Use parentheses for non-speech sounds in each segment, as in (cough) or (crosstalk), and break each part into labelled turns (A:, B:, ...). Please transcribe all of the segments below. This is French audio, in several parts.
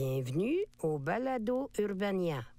A: Bienvenue au Balado Urbania.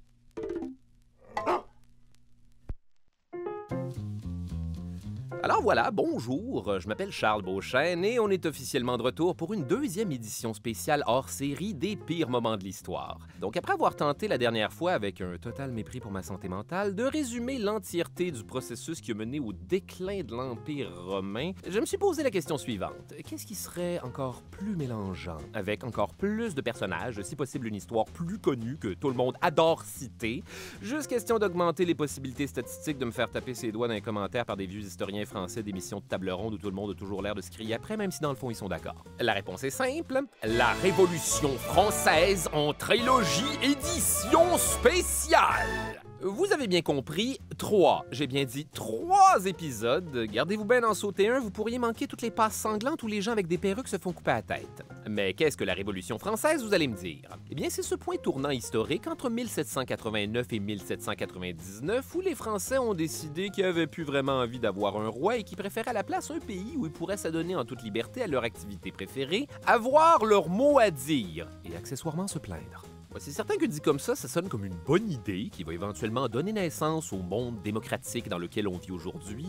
B: Alors voilà, bonjour, euh, je m'appelle Charles Beauchesne et on est officiellement de retour pour une deuxième édition spéciale hors série des pires moments de l'histoire. Donc après avoir tenté la dernière fois, avec un total mépris pour ma santé mentale, de résumer l'entièreté du processus qui a mené au déclin de l'Empire romain, je me suis posé la question suivante. Qu'est-ce qui serait encore plus mélangeant, avec encore plus de personnages, si possible une histoire plus connue que tout le monde adore citer, juste question d'augmenter les possibilités statistiques de me faire taper ses doigts dans les commentaires par des vieux historiens français cette d'émissions de table ronde où tout le monde a toujours l'air de se crier après, même si dans le fond, ils sont d'accord? La réponse est simple. La Révolution française en trilogie édition spéciale. Vous avez bien compris, trois, j'ai bien dit trois épisodes. Gardez-vous bien en sauter un, vous pourriez manquer toutes les passes sanglantes où les gens avec des perruques se font couper la tête. Mais qu'est-ce que la Révolution française, vous allez me dire? Eh bien, c'est ce point tournant historique entre 1789 et 1799 où les Français ont décidé qu'ils n'avaient plus vraiment envie d'avoir un roi et qu'ils préféraient à la place un pays où ils pourraient s'adonner en toute liberté à leur activité préférée, avoir leur mot à dire et accessoirement se plaindre. C'est certain que dit comme ça, ça sonne comme une bonne idée qui va éventuellement donner naissance au monde démocratique dans lequel on vit aujourd'hui.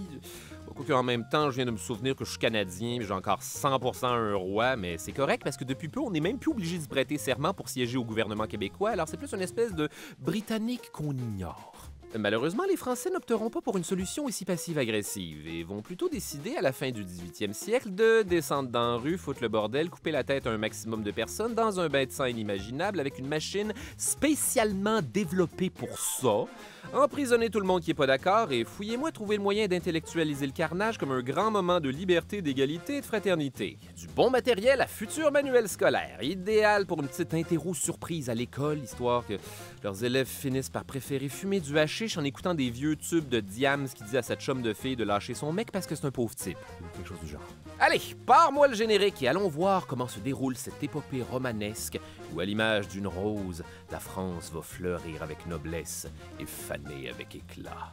B: en même temps, je viens de me souvenir que je suis Canadien, j'ai encore 100% un roi, mais c'est correct parce que depuis peu, on n'est même plus obligé de prêter serment pour siéger au gouvernement québécois, alors c'est plus une espèce de Britannique qu'on ignore. Malheureusement, les Français n'opteront pas pour une solution aussi passive-agressive et vont plutôt décider à la fin du 18e siècle de descendre dans la rue, foutre le bordel, couper la tête à un maximum de personnes dans un bain de sang inimaginable avec une machine spécialement développée pour ça, emprisonner tout le monde qui n'est pas d'accord et fouillez-moi trouver le moyen d'intellectualiser le carnage comme un grand moment de liberté, d'égalité et de fraternité. Du bon matériel à futur manuel scolaire, idéal pour une petite interro surprise à l'école, histoire que leurs élèves finissent par préférer fumer du haché en écoutant des vieux tubes de Diams qui disent à cette chum de fille de lâcher son mec parce que c'est un pauvre type, ou quelque chose du genre. Allez, pars-moi le générique et allons voir comment se déroule cette épopée romanesque où, à l'image d'une rose, la France va fleurir avec noblesse et faner avec éclat.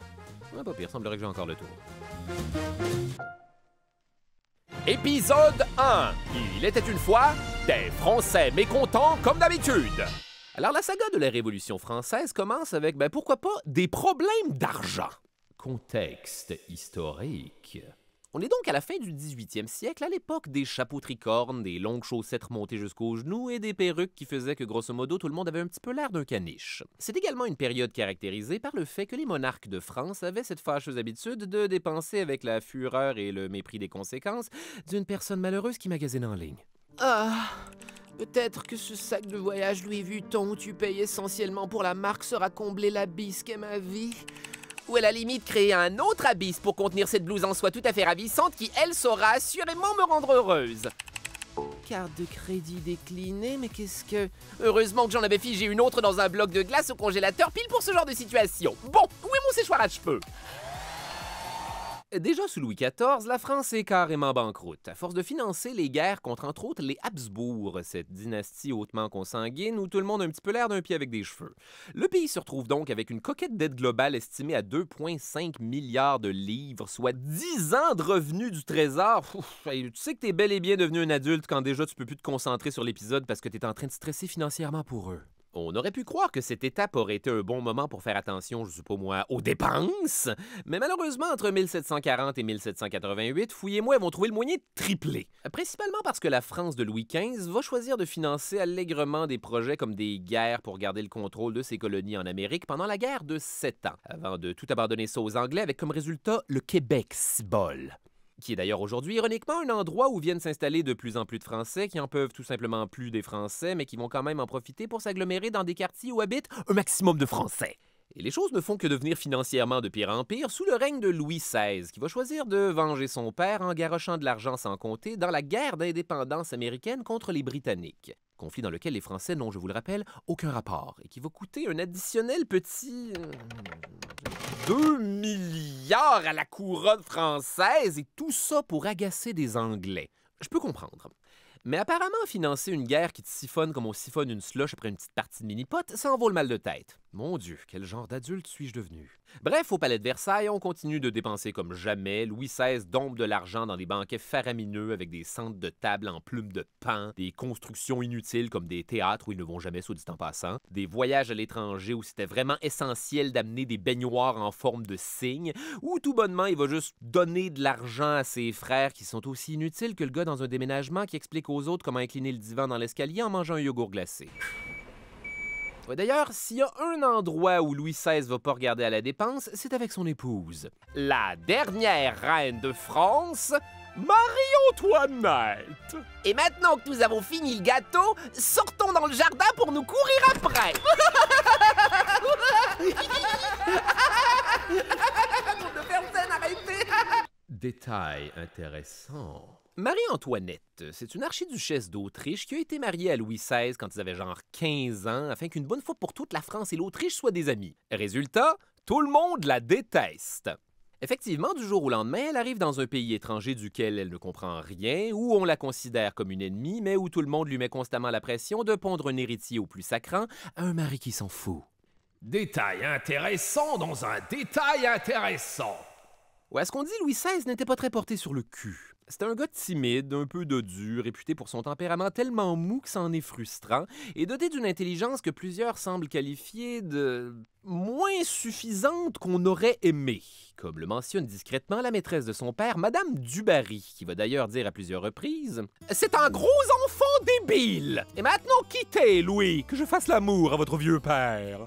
B: pas pire, semblerait que j'ai encore le tour. Épisode 1 Il était une fois des Français mécontents comme d'habitude alors, la saga de la Révolution française commence avec, ben, pourquoi pas, des problèmes d'argent. Contexte historique. On est donc à la fin du 18e siècle, à l'époque des chapeaux tricornes, des longues chaussettes remontées jusqu'aux genoux et des perruques qui faisaient que grosso modo tout le monde avait un petit peu l'air d'un caniche. C'est également une période caractérisée par le fait que les monarques de France avaient cette fâcheuse habitude de dépenser avec la fureur et le mépris des conséquences d'une personne malheureuse qui magasine en ligne. Ah, Peut-être que ce sac de voyage lui Louis tant où tu payes essentiellement pour la marque sera comblé l'abysse qu'est ma vie. Ou à la limite créer un autre abysse pour contenir cette blouse en soie tout à fait ravissante qui, elle, saura assurément me rendre heureuse. Carte de crédit déclinée, mais qu'est-ce que... Heureusement que j'en avais figé une autre dans un bloc de glace au congélateur pile pour ce genre de situation. Bon, où est mon séchoir à cheveux Déjà sous Louis XIV, la France est carrément banqueroute, à force de financer les guerres contre entre autres les Habsbourg, cette dynastie hautement consanguine où tout le monde a un petit peu l'air d'un pied avec des cheveux. Le pays se retrouve donc avec une coquette dette globale estimée à 2,5 milliards de livres, soit 10 ans de revenus du trésor. tu sais que t'es bel et bien devenu un adulte quand déjà tu peux plus te concentrer sur l'épisode parce que t'es en train de stresser financièrement pour eux. On aurait pu croire que cette étape aurait été un bon moment pour faire attention, je suppose, moi, aux dépenses, mais malheureusement, entre 1740 et 1788, fouillez-moi, ils vont trouver le moyen de tripler. Principalement parce que la France de Louis XV va choisir de financer allègrement des projets comme des guerres pour garder le contrôle de ses colonies en Amérique pendant la guerre de Sept ans, avant de tout abandonner ça aux Anglais avec comme résultat le Québec, cibole qui est d'ailleurs aujourd'hui ironiquement un endroit où viennent s'installer de plus en plus de Français qui en peuvent tout simplement plus des Français, mais qui vont quand même en profiter pour s'agglomérer dans des quartiers où habitent un maximum de Français. Et les choses ne font que devenir financièrement de pire en pire sous le règne de Louis XVI, qui va choisir de venger son père en garochant de l'argent sans compter dans la guerre d'indépendance américaine contre les Britanniques conflit dans lequel les Français n'ont, je vous le rappelle, aucun rapport et qui va coûter un additionnel petit 2 euh, milliards à la couronne française et tout ça pour agacer des Anglais. Je peux comprendre. Mais apparemment, financer une guerre qui te siphonne comme on siphonne une slush après une petite partie de mini-pot, ça en vaut le mal de tête. Mon Dieu, quel genre d'adulte suis-je devenu? Bref, au Palais de Versailles, on continue de dépenser comme jamais. Louis XVI dombe de l'argent dans des banquets faramineux avec des centres de tables en plumes de pain, des constructions inutiles comme des théâtres où ils ne vont jamais, soit dit en passant, des voyages à l'étranger où c'était vraiment essentiel d'amener des baignoires en forme de cygne, ou tout bonnement, il va juste donner de l'argent à ses frères qui sont aussi inutiles que le gars dans un déménagement qui explique aux autres comment incliner le divan dans l'escalier en mangeant un yogourt glacé. D'ailleurs, s'il y a un endroit où Louis XVI va pas regarder à la dépense, c'est avec son épouse. La dernière reine de France, Marie-Antoinette. Et maintenant que nous avons fini le gâteau, sortons dans le jardin pour nous courir après. (laughs) Détail intéressant. Marie-Antoinette, c'est une archiduchesse d'Autriche qui a été mariée à Louis XVI quand ils avaient genre 15 ans afin qu'une bonne fois pour toute la France et l'Autriche soient des amis. Résultat, tout le monde la déteste. Effectivement, du jour au lendemain, elle arrive dans un pays étranger duquel elle ne comprend rien, où on la considère comme une ennemie, mais où tout le monde lui met constamment la pression de pondre un héritier au plus sacrant à un mari qui s'en fout. Détail intéressant dans un détail intéressant. Ou à ce qu'on dit, Louis XVI n'était pas très porté sur le cul. C'était un gars timide, un peu dodu, réputé pour son tempérament tellement mou que c'en est frustrant, et doté d'une intelligence que plusieurs semblent qualifier de moins suffisante qu'on aurait aimé, comme le mentionne discrètement la maîtresse de son père, Madame Dubarry, qui va d'ailleurs dire à plusieurs reprises C'est un gros enfant débile Et maintenant quittez, Louis, que je fasse l'amour à votre vieux père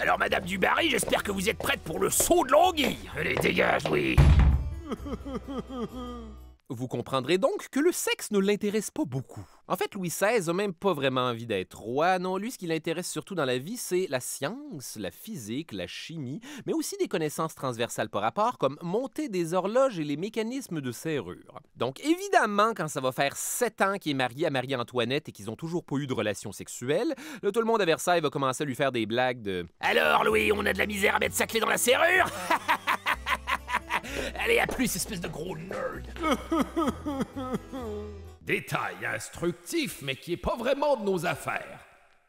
B: alors, Madame Dubarry, j'espère que vous êtes prête pour le saut de l'anguille. Allez, dégage, oui. (laughs) Vous comprendrez donc que le sexe ne l'intéresse pas beaucoup. En fait, Louis XVI n'a même pas vraiment envie d'être roi, non, lui ce qui l'intéresse surtout dans la vie, c'est la science, la physique, la chimie, mais aussi des connaissances transversales par rapport, comme monter des horloges et les mécanismes de serrure. Donc évidemment, quand ça va faire sept ans qu'il est marié à Marie-Antoinette et qu'ils n'ont toujours pas eu de relation sexuelle, le tout le monde à Versailles va commencer à lui faire des blagues de « Alors Louis, on a de la misère à mettre sa clé dans la serrure (laughs) Allez, à plus, espèce de gros nerd (laughs) Détail instructif, mais qui est pas vraiment de nos affaires.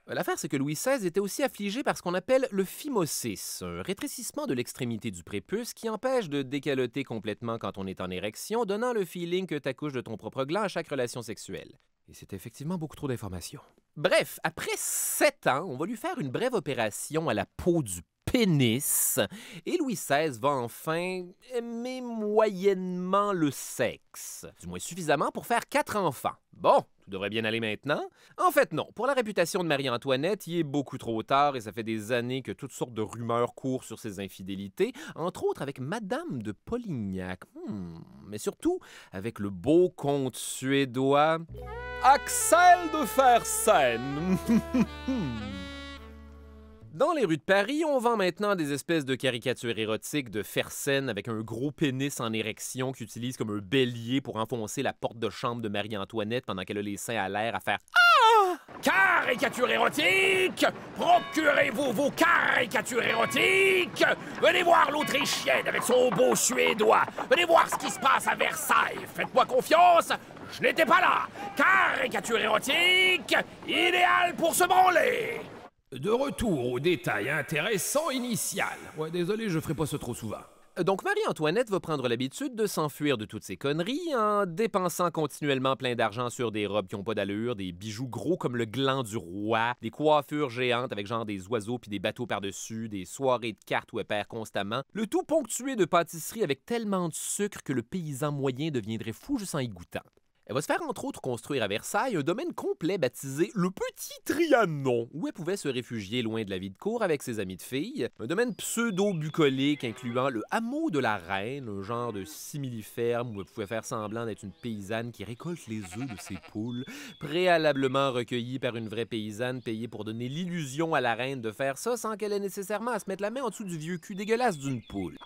B: Euh, l'affaire, c'est que Louis XVI était aussi affligé par ce qu'on appelle le phimosis, un rétrécissement de l'extrémité du prépuce qui empêche de décaloter complètement quand on est en érection, donnant le feeling que t'accouches de ton propre gland à chaque relation sexuelle. Et c'est effectivement beaucoup trop d'informations. Bref, après sept ans, on va lui faire une brève opération à la peau du et Louis XVI va enfin aimer moyennement le sexe, du moins suffisamment pour faire quatre enfants. Bon, tout devrait bien aller maintenant. En fait, non. Pour la réputation de Marie-Antoinette, il est beaucoup trop tard et ça fait des années que toutes sortes de rumeurs courent sur ses infidélités, entre autres avec Madame de Polignac. Hmm, mais surtout avec le beau comte suédois Axel de Fersen. (laughs) Dans les rues de Paris, on vend maintenant des espèces de caricatures érotiques de Fersen avec un gros pénis en érection qu'utilise comme un bélier pour enfoncer la porte de chambre de Marie-Antoinette pendant qu'elle a les seins à l'air à faire
A: Ah! Caricature érotique! Procurez-vous vos caricatures érotiques! Venez voir l'Autrichienne avec son beau suédois! Venez voir ce qui se passe à Versailles! Faites-moi confiance! Je n'étais pas là! Caricature érotique!
B: Idéal pour se branler! De retour au détail intéressant initial. Ouais, désolé, je ferai pas ça trop souvent. Donc Marie-Antoinette va prendre l'habitude de s'enfuir de toutes ces conneries en dépensant continuellement plein d'argent sur des robes qui ont pas d'allure, des bijoux gros comme le gland du roi, des coiffures géantes avec genre des oiseaux puis des bateaux par-dessus, des soirées de cartes où elle perd constamment, le tout ponctué de pâtisseries avec tellement de sucre que le paysan moyen deviendrait fou juste en y goûtant. Elle va se faire entre autres construire à Versailles un domaine complet baptisé le Petit Trianon, où elle pouvait se réfugier loin de la vie de cour avec ses amis de filles. Un domaine pseudo-bucolique incluant le hameau de la Reine, un genre de simili-ferme où elle pouvait faire semblant d'être une paysanne qui récolte les œufs de ses poules, préalablement recueillis par une vraie paysanne payée pour donner l'illusion à la Reine de faire ça sans qu'elle ait nécessairement à se mettre la main en dessous du vieux cul dégueulasse d'une poule.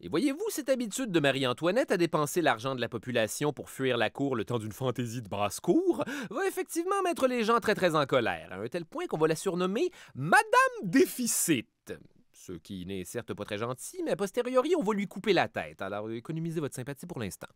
B: Et voyez-vous cette habitude de Marie-Antoinette à dépenser l'argent de la population pour fuir la cour le temps d'une fantaisie de brasse-cour va effectivement mettre les gens très très en colère, à un tel point qu'on va la surnommer Madame Déficit ce qui n'est certes pas très gentil, mais a posteriori, on va lui couper la tête. Alors économisez votre sympathie pour l'instant.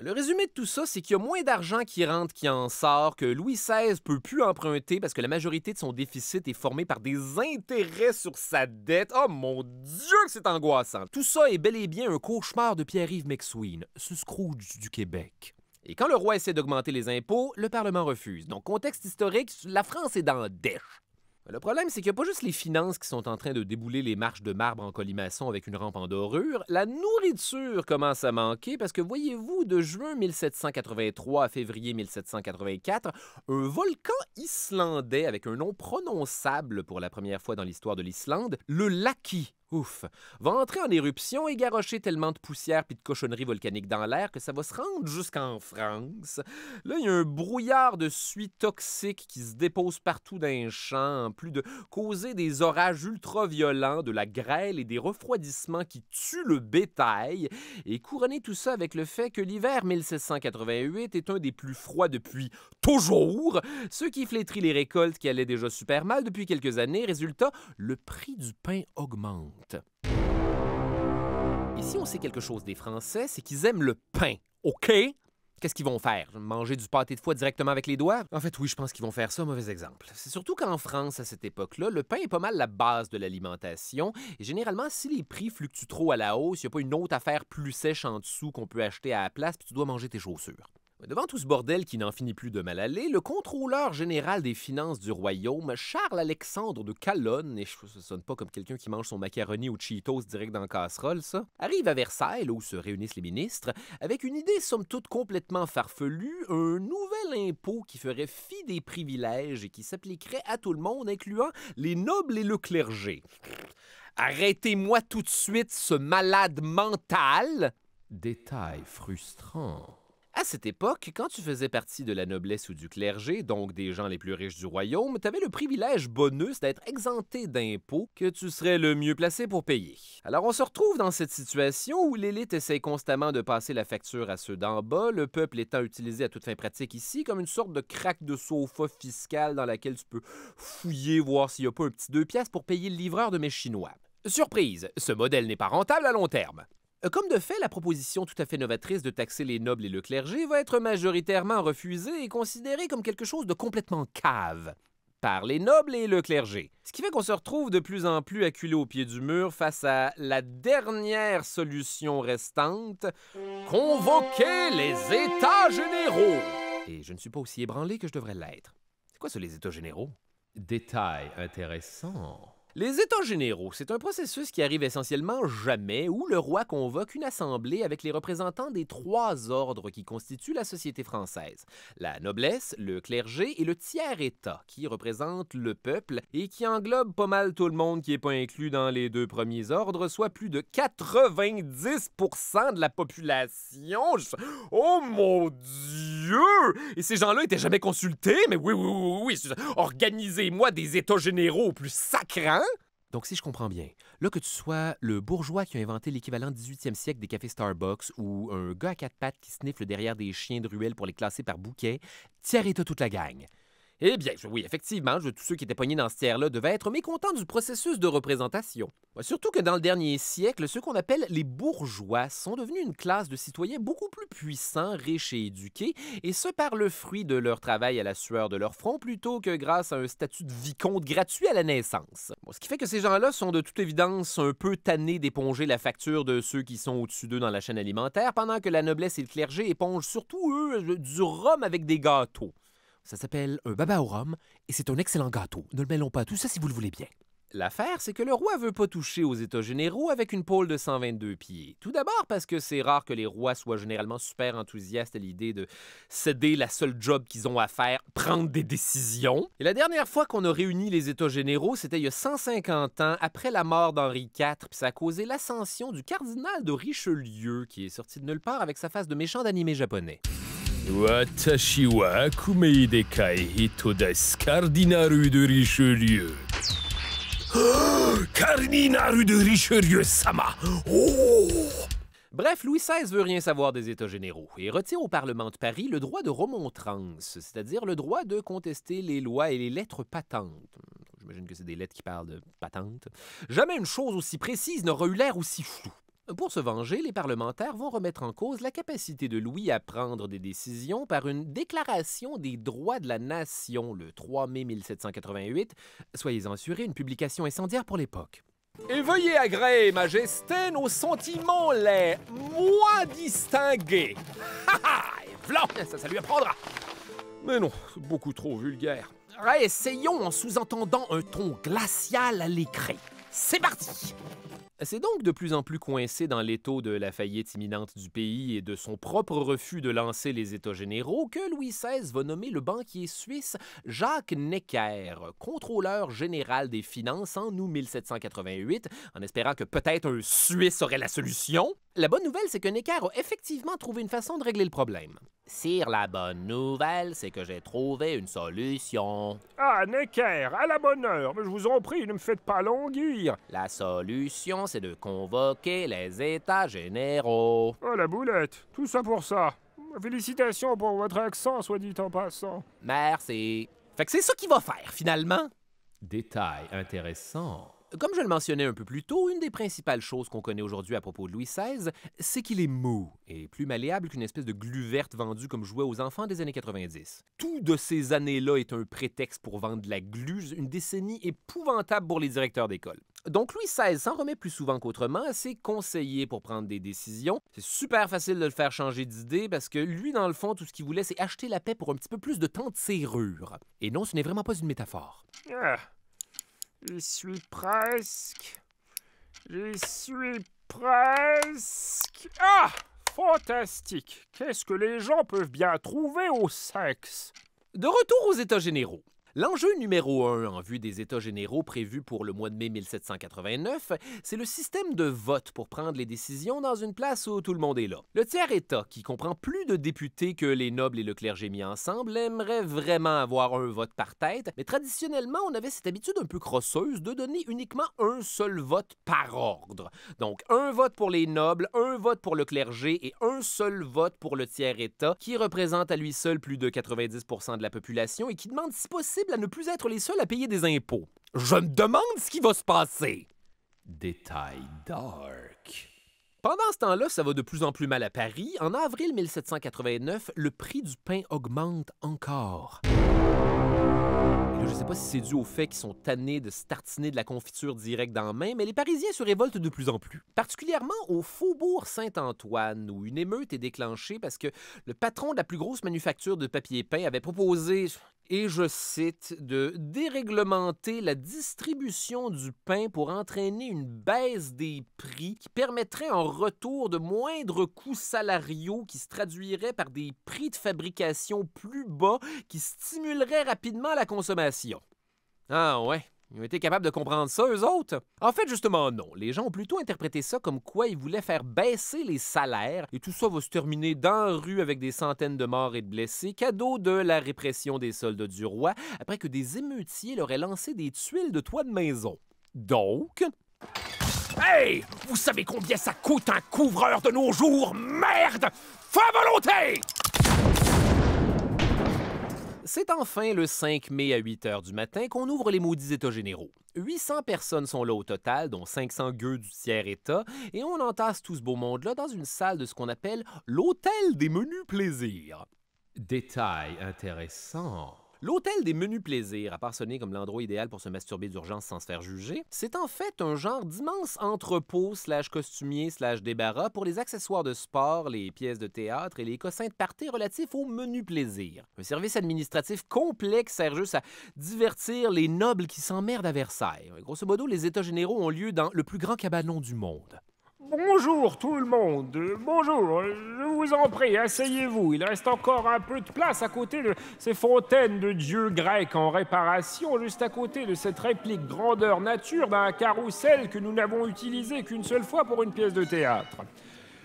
B: Le résumé de tout ça, c'est qu'il y a moins d'argent qui rentre qui en sort, que Louis XVI peut plus emprunter parce que la majorité de son déficit est formée par des intérêts sur sa dette. Oh mon Dieu, que c'est angoissant! Tout ça est bel et bien un cauchemar de Pierre-Yves McSween, ce Scrooge du Québec. Et quand le roi essaie d'augmenter les impôts, le Parlement refuse. Donc, contexte historique, la France est dans le dèche. Ben, le problème, c'est qu'il n'y a pas juste les finances qui sont en train de débouler les marches de marbre en colimaçon avec une rampe en dorure. La nourriture commence à manquer parce que, voyez-vous, de juin 1783 à février 1784, un volcan islandais avec un nom prononçable pour la première fois dans l'histoire de l'Islande, le Laki, Ouf! Va entrer en éruption et garrocher tellement de poussière puis de cochonneries volcaniques dans l'air que ça va se rendre jusqu'en France. Là, il y a un brouillard de suie toxique qui se dépose partout dans les champs, en plus de causer des orages ultra-violents, de la grêle et des refroidissements qui tuent le bétail, et couronner tout ça avec le fait que l'hiver 1788 est un des plus froids depuis toujours, ce qui flétrit les récoltes qui allaient déjà super mal depuis quelques années. Résultat, le prix du pain augmente ici Et si on sait quelque chose des Français, c'est qu'ils aiment le pain. OK? Qu'est-ce qu'ils vont faire? Manger du pâté de foie directement avec les doigts? En fait, oui, je pense qu'ils vont faire ça, mauvais exemple. C'est surtout qu'en France, à cette époque-là, le pain est pas mal la base de l'alimentation. Et généralement, si les prix fluctuent trop à la hausse, il n'y a pas une autre affaire plus sèche en dessous qu'on peut acheter à la place, puis tu dois manger tes chaussures. Devant tout ce bordel qui n'en finit plus de mal aller, le contrôleur général des finances du royaume, Charles-Alexandre de Calonne, et ça sonne pas comme quelqu'un qui mange son macaroni ou Cheetos direct dans la casserole, ça, arrive à Versailles, où se réunissent les ministres, avec une idée somme toute complètement farfelue, un nouvel impôt qui ferait fi des privilèges et qui s'appliquerait à tout le monde, incluant les nobles et le clergé. Arrêtez-moi tout de suite ce malade mental! Détail frustrant. À cette époque, quand tu faisais partie de la noblesse ou du clergé, donc des gens les plus riches du royaume, tu avais le privilège bonus d'être exempté d'impôts que tu serais le mieux placé pour payer. Alors on se retrouve dans cette situation où l'élite essaie constamment de passer la facture à ceux d'en bas, le peuple étant utilisé à toute fin pratique ici comme une sorte de craque de sofa fiscal dans laquelle tu peux fouiller, voir s'il n'y a pas un petit deux pièces pour payer le livreur de mes Chinois. Surprise, ce modèle n'est pas rentable à long terme. Euh, comme de fait, la proposition tout à fait novatrice de taxer les nobles et le clergé va être majoritairement refusée et considérée comme quelque chose de complètement cave par les nobles et le clergé. Ce qui fait qu'on se retrouve de plus en plus acculé au pied du mur face à la dernière solution restante, convoquer les États généraux. Et je ne suis pas aussi ébranlé que je devrais l'être. C'est quoi ce les États généraux Détail intéressant. Les États généraux, c'est un processus qui arrive essentiellement jamais où le roi convoque une assemblée avec les représentants des trois ordres qui constituent la société française, la noblesse, le clergé et le tiers-État, qui représente le peuple et qui englobe pas mal tout le monde qui n'est pas inclus dans les deux premiers ordres, soit plus de 90 de la population. Oh mon Dieu! Et ces gens-là étaient jamais consultés, mais oui, oui, oui, oui. organisez-moi des États généraux plus sacrants donc, si je comprends bien, là que tu sois le bourgeois qui a inventé l'équivalent 18e siècle des cafés Starbucks ou un gars à quatre pattes qui sniffle derrière des chiens de ruelle pour les classer par bouquet, tiens arrête-toi toute la gang. Eh bien, oui, effectivement, tous ceux qui étaient poignés dans ce tiers-là devaient être mécontents du processus de représentation. Surtout que dans le dernier siècle, ceux qu'on appelle les bourgeois sont devenus une classe de citoyens beaucoup plus puissants, riches et éduqués, et ce par le fruit de leur travail à la sueur de leur front plutôt que grâce à un statut de vicomte gratuit à la naissance. ce qui fait que ces gens-là sont de toute évidence un peu tannés d'éponger la facture de ceux qui sont au-dessus d'eux dans la chaîne alimentaire, pendant que la noblesse et le clergé épongent surtout, eux, du rhum avec des gâteaux. Ça s'appelle un baba au rhum et c'est un excellent gâteau. Ne le mêlons pas à tout ça si vous le voulez bien. L'affaire, c'est que le roi veut pas toucher aux États généraux avec une pôle de 122 pieds. Tout d'abord parce que c'est rare que les rois soient généralement super enthousiastes à l'idée de céder la seule job qu'ils ont à faire, prendre des décisions. Et la dernière fois qu'on a réuni les États généraux, c'était il y a 150 ans, après la mort d'Henri IV, puis ça a causé l'ascension du cardinal de Richelieu, qui est sorti de nulle part avec sa face de méchant d'animé japonais de Richelieu. (gasps) de sama oh! Bref, Louis XVI veut rien savoir des États généraux et retire au Parlement de Paris le droit de remontrance, c'est-à-dire le droit de contester les lois et les lettres patentes. J'imagine que c'est des lettres qui parlent de patentes. Jamais une chose aussi précise n'aura eu l'air aussi floue. Pour se venger, les parlementaires vont remettre en cause la capacité de Louis à prendre des décisions par une Déclaration des droits de la nation le 3 mai 1788. Soyez-en assurés, une publication incendiaire pour l'époque. Et veuillez agréer, Majesté, nos sentiments les moins distingués. Ha ha! Blanc, ça, ça lui apprendra. Mais non, c'est beaucoup trop vulgaire. Essayons en sous-entendant un ton glacial à l'écrit. C'est parti! C'est donc de plus en plus coincé dans l'étau de la faillite imminente du pays et de son propre refus de lancer les États généraux que Louis XVI va nommer le banquier suisse Jacques Necker, contrôleur général des finances en août 1788, en espérant que peut-être un Suisse aurait la solution. La bonne nouvelle, c'est que Necker a effectivement trouvé une façon de régler le problème. Sire, la bonne nouvelle, c'est que j'ai trouvé une solution. Ah, Necker, à la bonne heure, mais je vous en prie, ne me faites pas languir. La solution, c'est de convoquer les États généraux.
A: Oh, la boulette, tout ça pour ça. Félicitations pour votre accent, soit dit en passant.
B: Merci. Fait que c'est ça qu'il va faire, finalement. Détail intéressant comme je le mentionnais un peu plus tôt, une des principales choses qu'on connaît aujourd'hui à propos de Louis XVI, c'est qu'il est mou et plus malléable qu'une espèce de glu verte vendue comme jouet aux enfants des années 90. Tout de ces années-là est un prétexte pour vendre de la glu, une décennie épouvantable pour les directeurs d'école. Donc Louis XVI s'en remet plus souvent qu'autrement à ses conseillers pour prendre des décisions. C'est super facile de le faire changer d'idée parce que lui, dans le fond, tout ce qu'il voulait, c'est acheter la paix pour un petit peu plus de temps de serrure. Et non, ce n'est vraiment pas une métaphore.
A: Ah! J'y suis presque. J'y suis presque. Ah Fantastique Qu'est-ce
B: que les gens peuvent bien trouver au sexe De retour aux États généraux, L'enjeu numéro un en vue des États généraux prévus pour le mois de mai 1789, c'est le système de vote pour prendre les décisions dans une place où tout le monde est là. Le tiers-État, qui comprend plus de députés que les nobles et le clergé mis ensemble, aimerait vraiment avoir un vote par tête, mais traditionnellement, on avait cette habitude un peu crosseuse de donner uniquement un seul vote par ordre. Donc, un vote pour les nobles, un vote pour le clergé et un seul vote pour le tiers-État, qui représente à lui seul plus de 90 de la population et qui demande si possible à ne plus être les seuls à payer des impôts. Je me demande ce qui va se passer. Détail dark. Pendant ce temps-là, ça va de plus en plus mal à Paris. En avril 1789, le prix du pain augmente encore. je ne sais pas si c'est dû au fait qu'ils sont tannés de startiner tartiner de la confiture directe dans la main, mais les Parisiens se révoltent de plus en plus. Particulièrement au faubourg Saint-Antoine, où une émeute est déclenchée parce que le patron de la plus grosse manufacture de papier peint avait proposé et je cite, de déréglementer la distribution du pain pour entraîner une baisse des prix qui permettrait un retour de moindres coûts salariaux qui se traduirait par des prix de fabrication plus bas qui stimuleraient rapidement la consommation. Ah ouais. Ils ont été capables de comprendre ça, eux autres? En fait, justement, non. Les gens ont plutôt interprété ça comme quoi ils voulaient faire baisser les salaires et tout ça va se terminer dans la rue avec des centaines de morts et de blessés, cadeau de la répression des soldats du roi, après que des émeutiers leur aient lancé des tuiles de toit de maison. Donc...
A: Hey! Vous savez combien ça coûte un couvreur de
B: nos jours? Merde! Fais
A: volonté!
B: C'est enfin le 5 mai à 8 h du matin qu'on ouvre les maudits États généraux. 800 personnes sont là au total, dont 500 gueux du tiers-État, et on entasse tout ce beau monde-là dans une salle de ce qu'on appelle l'Hôtel des menus plaisirs. Détail intéressant. L'hôtel des menus plaisirs, à part comme l'endroit idéal pour se masturber d'urgence sans se faire juger, c'est en fait un genre d'immense entrepôt slash costumier slash débarras pour les accessoires de sport, les pièces de théâtre et les cossins de parties relatifs aux menus-plaisirs. Un service administratif complexe sert juste à divertir les nobles qui s'emmerdent à Versailles. Grosso modo, les états généraux ont lieu dans le plus grand cabanon du monde.
A: Bonjour tout le monde, bonjour, je vous en prie, asseyez-vous. Il reste encore un peu de place à côté de ces fontaines de dieux grecs en réparation, juste à côté de cette réplique grandeur nature d'un carrousel que nous n'avons utilisé qu'une seule fois pour une pièce de théâtre.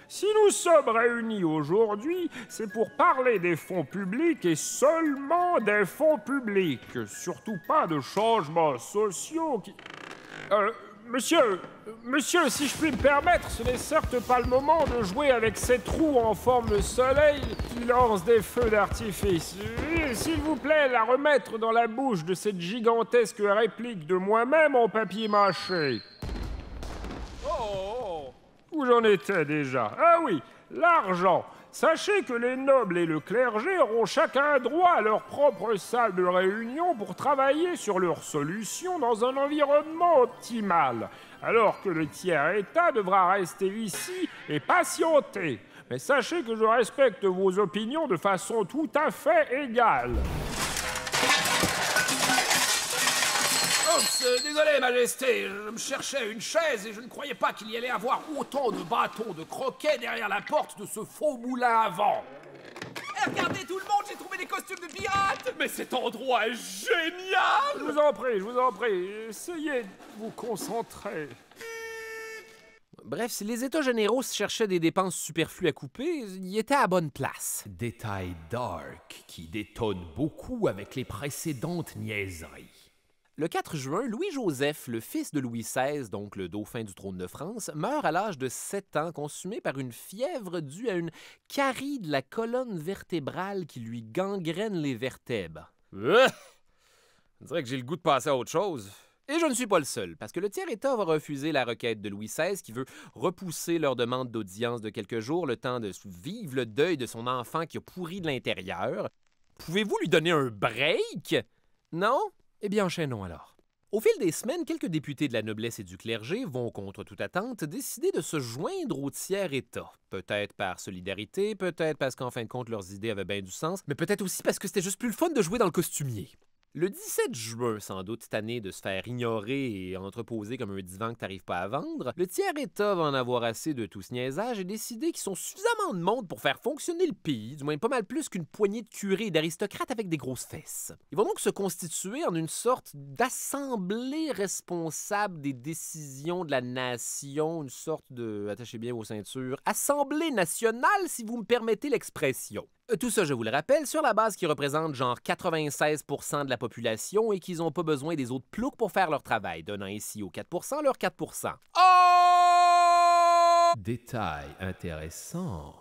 A: Si nous sommes réunis aujourd'hui, c'est pour parler des fonds publics et seulement des fonds publics, surtout pas de changements sociaux qui... Euh, Monsieur, monsieur, si je puis me permettre, ce n'est certes pas le moment de jouer avec ces trous en forme de soleil qui lancent des feux d'artifice. Euh, s'il vous plaît, la remettre dans la bouche de cette gigantesque réplique de moi-même en papier mâché.
B: oh. oh, oh.
A: Où j'en étais déjà Ah oui, l'argent Sachez que les nobles et le clergé auront chacun droit à leur propre salle de réunion pour travailler sur leur solution dans un environnement optimal, alors que le tiers-État devra rester ici et patienter. Mais sachez que je respecte vos opinions de façon tout à fait égale. Euh, désolé, Majesté, je me cherchais une chaise et je ne croyais pas qu'il y allait avoir autant de bâtons de croquets derrière la porte de ce faux moulin à vent.
B: Eh, regardez tout le monde, j'ai trouvé des costumes de pirates Mais cet endroit est
A: génial Je vous en prie, je vous en prie, essayez de vous concentrer.
B: Bref, si les États généraux cherchaient des dépenses superflues à couper, ils étaient à bonne place. Détail dark qui détonne beaucoup avec les précédentes niaiseries. Le 4 juin, Louis-Joseph, le fils de Louis XVI, donc le dauphin du trône de France, meurt à l'âge de 7 ans, consumé par une fièvre due à une carie de la colonne vertébrale qui lui gangrène les vertèbres. Euh! on dirait que j'ai le goût de passer à autre chose. Et je ne suis pas le seul, parce que le tiers-État va refuser la requête de Louis XVI qui veut repousser leur demande d'audience de quelques jours, le temps de vivre le deuil de son enfant qui a pourri de l'intérieur. Pouvez-vous lui donner un break? Non? Eh bien, enchaînons alors. Au fil des semaines, quelques députés de la noblesse et du clergé vont, contre toute attente, décider de se joindre au tiers-État. Peut-être par solidarité, peut-être parce qu'en fin de compte leurs idées avaient bien du sens, mais peut-être aussi parce que c'était juste plus le fun de jouer dans le costumier. Le 17 juin, sans doute année de se faire ignorer et entreposer comme un divan que t'arrives pas à vendre, le tiers État va en avoir assez de tout ce niaisage et décider qu'ils sont suffisamment de monde pour faire fonctionner le pays, du moins pas mal plus qu'une poignée de curés et d'aristocrates avec des grosses fesses. Ils vont donc se constituer en une sorte d'assemblée responsable des décisions de la nation, une sorte de, attachez bien vos ceintures, assemblée nationale si vous me permettez l'expression. Euh, tout ça, je vous le rappelle, sur la base qui représente genre 96 de la population et qu'ils n'ont pas besoin des autres ploucs pour faire leur travail, donnant ici aux 4 leur 4 Détail intéressant.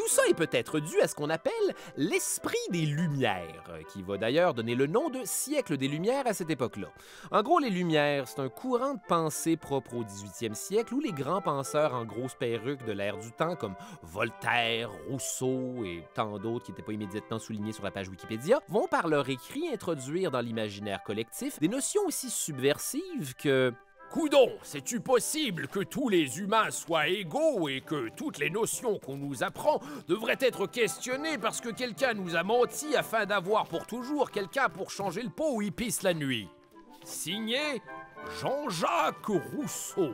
B: Tout ça est peut-être dû à ce qu'on appelle l'esprit des Lumières, qui va d'ailleurs donner le nom de siècle des Lumières à cette époque-là. En gros, les Lumières, c'est un courant de pensée propre au 18e siècle où les grands penseurs en grosse perruques de l'ère du temps, comme Voltaire, Rousseau et tant d'autres qui n'étaient pas immédiatement soulignés sur la page Wikipédia, vont par leur écrit introduire dans l'imaginaire collectif des notions aussi subversives que Coudon, c'est-tu possible que tous les humains soient égaux et que toutes les notions qu'on nous apprend devraient être
A: questionnées parce que quelqu'un nous a menti afin d'avoir pour toujours quelqu'un pour changer le pot où il pisse
B: la nuit Signé Jean-Jacques Rousseau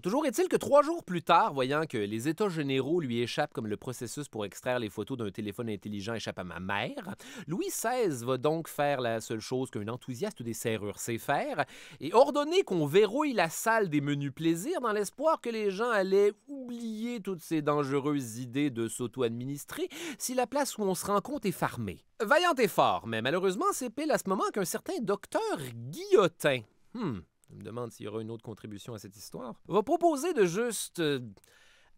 B: toujours est-il que trois jours plus tard, voyant que les États généraux lui échappent comme le processus pour extraire les photos d'un téléphone intelligent échappe à ma mère, Louis XVI va donc faire la seule chose qu'un enthousiaste des serrures sait faire et ordonner qu'on verrouille la salle des menus plaisirs dans l'espoir que les gens allaient oublier toutes ces dangereuses idées de s'auto-administrer si la place où on se rend compte est farmée. Vaillant fort, mais malheureusement, c'est pile à ce moment qu'un certain docteur Guillotin. Hmm, me demande s'il y aura une autre contribution à cette histoire. Va proposer de juste euh,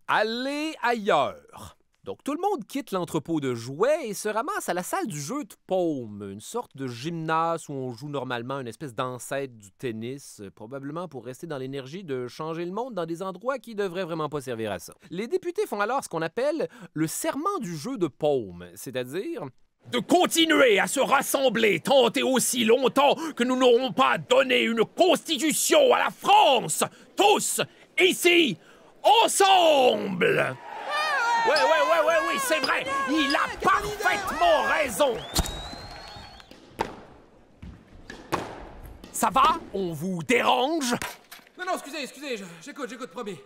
B: aller ailleurs. Donc tout le monde quitte l'entrepôt de jouets et se ramasse à la salle du jeu de paume, une sorte de gymnase où on joue normalement une espèce d'ancêtre du tennis, euh, probablement pour rester dans l'énergie de changer le monde dans des endroits qui devraient vraiment pas servir à ça. Les députés font alors ce qu'on appelle le serment du jeu de paume, c'est-à-dire de
A: continuer à se rassembler tant et aussi longtemps que nous n'aurons pas donné une constitution à la France, tous, ici, ensemble. Ouais, ouais, ouais, ouais, oui, c'est vrai,
B: il a parfaitement raison. Ça va On vous dérange Non, non, excusez, excusez, j'écoute, j'écoute, promis.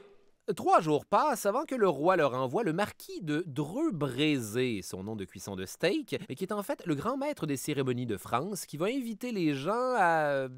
B: Trois jours passent avant que le roi leur envoie le marquis de Dreux-Brézé, son nom de cuisson de steak, mais qui est en fait le grand maître des cérémonies de France, qui va inviter les gens à euh,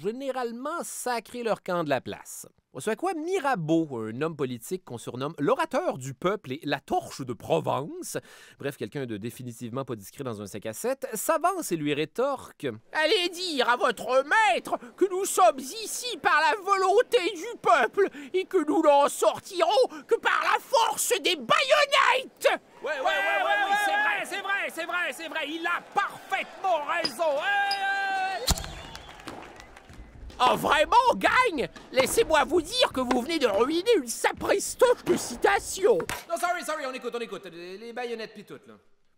B: généralement sacrer leur camp de la place. Ce à quoi Mirabeau, un homme politique qu'on surnomme l'orateur du peuple et la torche de Provence, bref, quelqu'un de définitivement pas discret dans un sac à 7, s'avance et lui rétorque Allez dire à votre maître que nous sommes ici par la volonté du peuple et que nous n'en sortirons que par la force des baïonnettes Ouais, ouais, ouais, ouais, c'est vrai,
A: c'est vrai, c'est vrai, c'est vrai, il a parfaitement raison
B: Oh, vraiment, gang Laissez-moi vous dire que vous venez de ruiner une sapristoche de citation Non, sorry, sorry, on écoute, on écoute. Les baïonnettes pis toutes, là.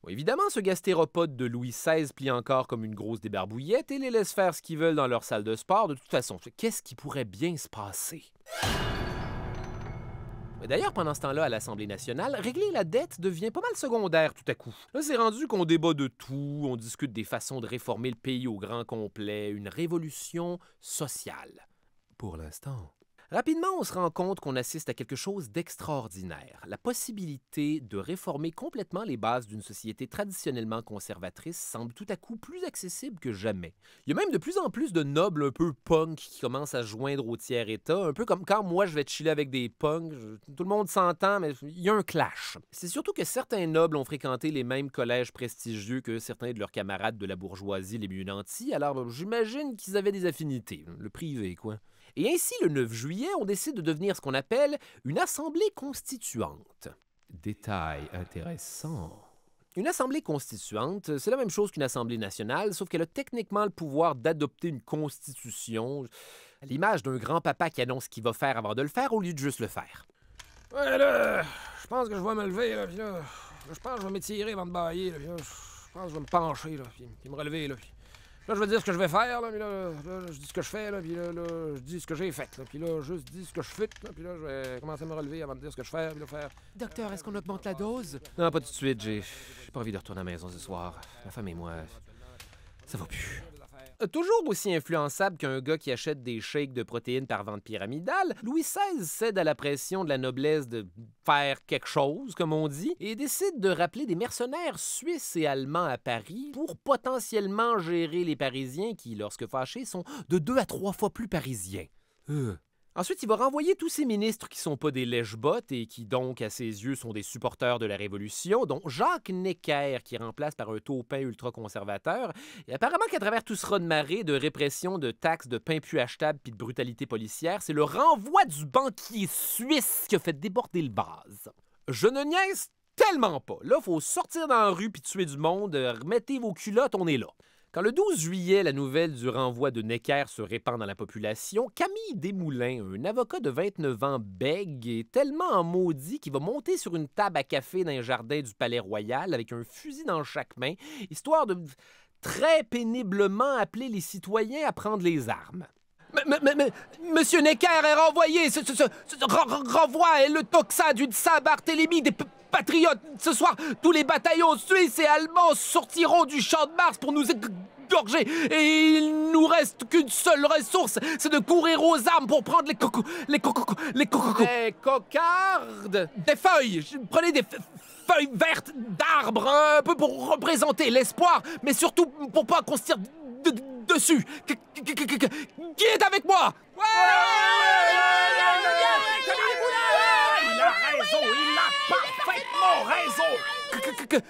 B: évidemment, ce gastéropode de Louis XVI plie encore comme une grosse débarbouillette et les laisse faire ce qu'ils veulent dans leur salle de sport. De toute façon, qu'est-ce qui pourrait bien se passer D'ailleurs, pendant ce temps-là, à l'Assemblée nationale, régler la dette devient pas mal secondaire tout à coup. Là, c'est rendu qu'on débat de tout, on discute des façons de réformer le pays au grand complet, une révolution sociale. Pour l'instant. Rapidement, on se rend compte qu'on assiste à quelque chose d'extraordinaire, la possibilité de réformer complètement les bases d'une société traditionnellement conservatrice semble tout à coup plus accessible que jamais. Il y a même de plus en plus de nobles un peu punk qui commencent à joindre au tiers-état, un peu comme quand moi je vais chiller avec des punks, tout le monde s'entend, mais il y a un clash. C'est surtout que certains nobles ont fréquenté les mêmes collèges prestigieux que certains de leurs camarades de la bourgeoisie les mieux nantis, alors j'imagine qu'ils avaient des affinités, le privé quoi. Et ainsi, le 9 juillet, on décide de devenir ce qu'on appelle une assemblée constituante. Détail intéressant. Une assemblée constituante, c'est la même chose qu'une assemblée nationale, sauf qu'elle a techniquement le pouvoir d'adopter une constitution, à l'image d'un grand-papa qui annonce ce qu'il va faire avant de le faire au lieu de juste le faire.
A: là, je pense que je vais me lever, là, je pense que je vais m'étirer avant de bailler, je pense que je vais me pencher, là, puis, me relever, là, Là, je vais dire ce que je vais faire,
B: là, mais là, je dis ce que je fais, là, puis là, là je dis ce que j'ai fait, là, puis là, juste dis ce que je fais, là, puis là, je vais commencer à me relever avant de dire ce que je fais, puis là, faire... Docteur, est-ce qu'on augmente la dose? Non, pas tout de suite, j'ai... pas envie de retourner à la maison ce soir. Ma femme et moi, ça va plus. Euh, toujours aussi influençable qu'un gars qui achète des shakes de protéines par vente pyramidale, Louis XVI cède à la pression de la noblesse de faire quelque chose, comme on dit, et décide de rappeler des mercenaires suisses et allemands à Paris pour potentiellement gérer les Parisiens qui, lorsque fâchés, sont de deux à trois fois plus parisiens. Euh. Ensuite, il va renvoyer tous ces ministres qui sont pas des lèche-bottes et qui donc, à ses yeux, sont des supporters de la Révolution, dont Jacques Necker, qui remplace par un taupin ultra-conservateur. Et apparemment qu'à travers tout ce raz-de-marée de répression, de taxes, de pain plus achetable puis de brutalité policière, c'est le renvoi du banquier suisse qui a fait déborder le base. Je ne niaise tellement pas. Là, faut sortir dans la rue puis tuer du monde. Euh, remettez vos culottes, on est là. Quand le 12 juillet, la nouvelle du renvoi de Necker se répand dans la population, Camille Desmoulins, un avocat de 29 ans bègue, et tellement en maudit qu'il va monter sur une table à café dans un jardin du Palais Royal avec un fusil dans chaque main, histoire de très péniblement appeler les citoyens à prendre les armes. Monsieur Necker est renvoyé! Renvoi ce est le toxin du saint Barthélemy des patriotes. Ce soir, tous les bataillons suisses et allemands sortiront du champ de Mars pour nous égorger Et il nous reste qu'une seule ressource, c'est de courir aux armes pour prendre les cocos. les cocos, les cocos. Les cocardes Des feuilles Prenez des feuilles vertes d'arbres, un peu pour représenter l'espoir, mais surtout pour pas qu'on se tire dessus. Qui est avec moi
A: mon réseau.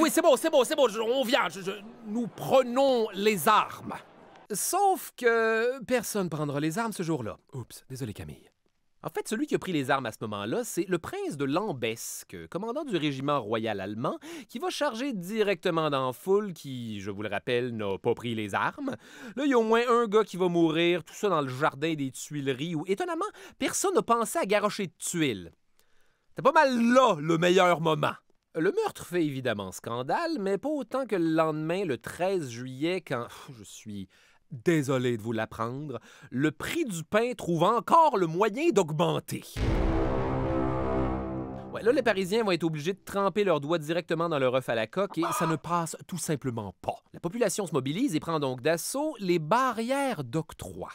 B: Oui, c'est bon, c'est bon, c'est bon, on vient. nous prenons les armes. Sauf que personne prendra les armes ce jour-là. Oups, désolé Camille. En fait, celui qui a pris les armes à ce moment-là, c'est le prince de Lambesque, commandant du régiment royal allemand, qui va charger directement dans Foule, qui, je vous le rappelle, n'a pas pris les armes. Là, il y a au moins un gars qui va mourir, tout ça dans le jardin des Tuileries, où, étonnamment, personne n'a pensé à garrocher de tuiles. C'est pas mal là le meilleur moment. Le meurtre fait évidemment scandale, mais pas autant que le lendemain, le 13 juillet, quand je suis désolé de vous l'apprendre, le prix du pain trouve encore le moyen d'augmenter. là, les Parisiens vont être obligés de tremper leurs doigts directement dans leur œuf à la coque et ça ne passe tout simplement pas. La population se mobilise et prend donc d'assaut les barrières d'octroi.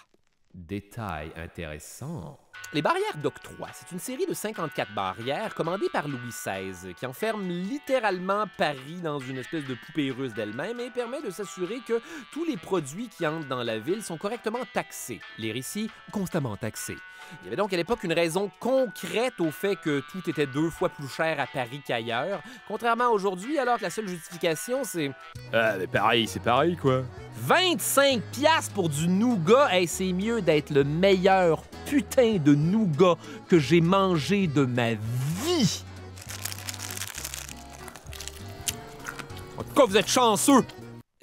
B: Détail intéressant. Les barrières d'octroi, c'est une série de 54 barrières commandées par Louis XVI qui enferme littéralement Paris dans une espèce de poupée russe d'elle-même et permet de s'assurer que tous les produits qui entrent dans la ville sont correctement taxés. Les récits, constamment taxés. Il y avait donc à l'époque une raison concrète au fait que tout était deux fois plus cher à Paris qu'ailleurs, contrairement à aujourd'hui alors que la seule justification c'est... Ah mais pareil, c'est pareil quoi. 25 piastres pour du nougat, et c'est mieux d'être le meilleur putain de nougat que j'ai mangé de ma vie. En tout cas, vous êtes chanceux.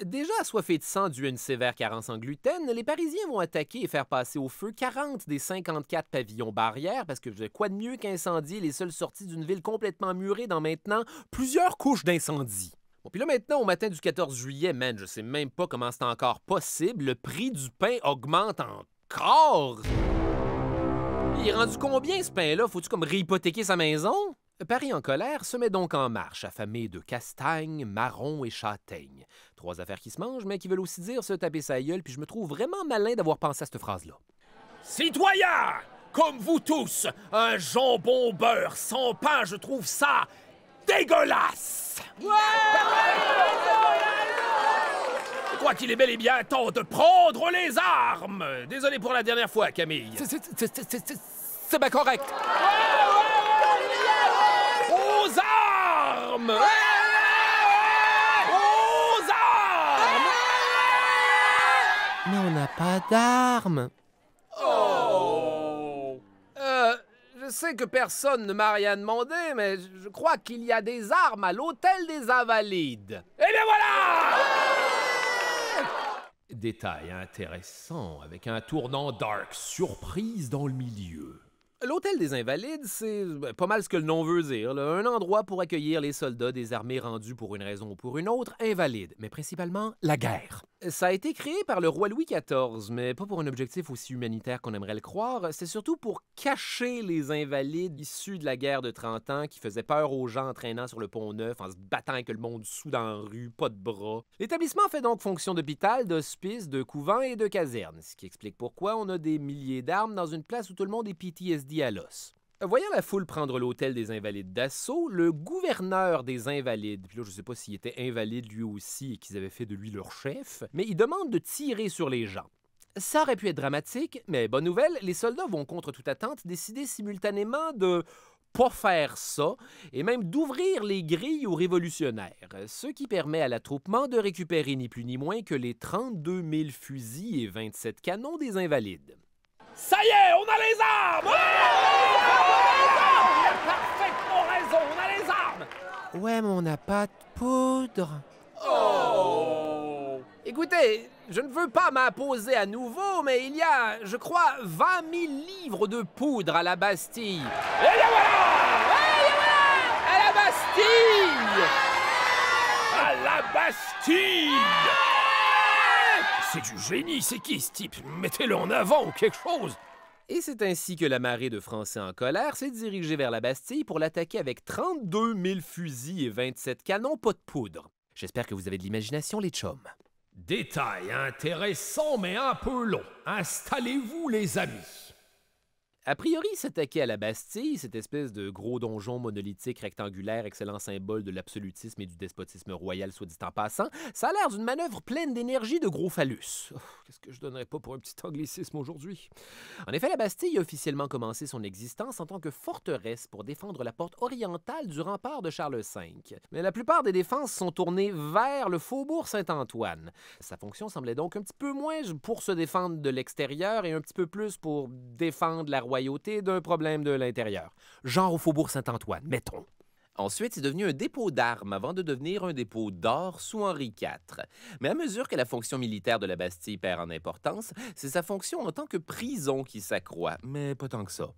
B: Déjà assoiffé de sang dû à une sévère carence en gluten, les Parisiens vont attaquer et faire passer au feu 40 des 54 pavillons barrières parce que quoi de mieux qu'incendier les seules sorties d'une ville complètement murée dans maintenant plusieurs couches d'incendie. Bon, puis là maintenant, au matin du 14 juillet, man, je sais même pas comment c'est encore possible, le prix du pain augmente encore! Il est rendu combien ce pain-là? Faut-tu comme réhypothéquer sa maison? Paris en colère se met donc en marche, affamé de castagne, marron et châtaigne. Trois affaires qui se mangent, mais qui veulent aussi dire se taper sa gueule, puis je me trouve vraiment malin d'avoir pensé à cette phrase-là. Citoyens, comme
A: vous tous, un jambon beurre sans pain, je trouve ça
B: dégueulasse!
A: Ouais! Je qu'il est bel et
B: bien temps de prendre les armes! Désolé pour la dernière fois, Camille. C'est pas correct! Eh, eh, eh, mais on n'a pas d'armes Oh euh, je sais que personne ne m'a rien demandé, mais je crois qu'il y a des armes à l'hôtel des Invalides. Et bien voilà Détail intéressant, avec un tournant dark surprise dans le milieu. L'hôtel des Invalides, c'est ben, pas mal ce que le nom veut dire. Un endroit pour accueillir les soldats des armées rendus pour une raison ou pour une autre invalides, mais principalement la guerre. Ça a été créé par le roi Louis XIV, mais pas pour un objectif aussi humanitaire qu'on aimerait le croire. C'est surtout pour cacher les invalides issus de la guerre de 30 ans qui faisaient peur aux gens en traînant sur le pont Neuf, en se battant avec le monde sous dans la rue, pas de bras. L'établissement fait donc fonction d'hôpital, d'hospice, de couvent et de caserne, ce qui explique pourquoi on a des milliers d'armes dans une place où tout le monde est PTSD à l'os. Euh, voyant la foule prendre l'hôtel des Invalides d'assaut, le gouverneur des Invalides, puis là, je ne sais pas s'il était invalide lui aussi et qu'ils avaient fait de lui leur chef, mais il demande de tirer sur les gens. Ça aurait pu être dramatique, mais bonne nouvelle, les soldats vont contre toute attente décider simultanément de pas faire ça et même d'ouvrir les grilles aux révolutionnaires, ce qui permet à l'attroupement de récupérer ni plus ni moins que les 32 000 fusils et 27 canons des invalides. Ça y est, on a les armes
A: parfaitement raison, on a les armes
B: Ouais, mais on n'a pas de poudre. Oh Écoutez, je ne veux pas m'imposer à nouveau, mais il y a, je crois, 20 000 livres de poudre à la Bastille. Et voilà À la Bastille À la Bastille c'est du génie, c'est qui ce type? Mettez-le en avant ou quelque chose! Et c'est ainsi que la marée de Français en colère s'est dirigée vers la Bastille pour l'attaquer avec 32 000 fusils et 27 canons pas de poudre. J'espère que vous avez de l'imagination, les chums.
A: Détail
B: intéressant
A: mais un peu long. Installez-vous, les amis.
B: A priori, s'attaquer à la Bastille, cette espèce de gros donjon monolithique rectangulaire, excellent symbole de l'absolutisme et du despotisme royal, soit dit en passant, ça a l'air d'une manœuvre pleine d'énergie de gros phallus. Oh, qu'est-ce que je donnerais pas pour un petit anglicisme aujourd'hui? En effet, la Bastille a officiellement commencé son existence en tant que forteresse pour défendre la porte orientale du rempart de Charles V. Mais la plupart des défenses sont tournées vers le faubourg Saint-Antoine. Sa fonction semblait donc un petit peu moins pour se défendre de l'extérieur et un petit peu plus pour défendre la royauté d'un problème de l'intérieur, genre au faubourg Saint-Antoine, mettons. Ensuite, c'est devenu un dépôt d'armes avant de devenir un dépôt d'or sous Henri IV. Mais à mesure que la fonction militaire de la Bastille perd en importance, c'est sa fonction en tant que prison qui s'accroît, mais pas tant que ça.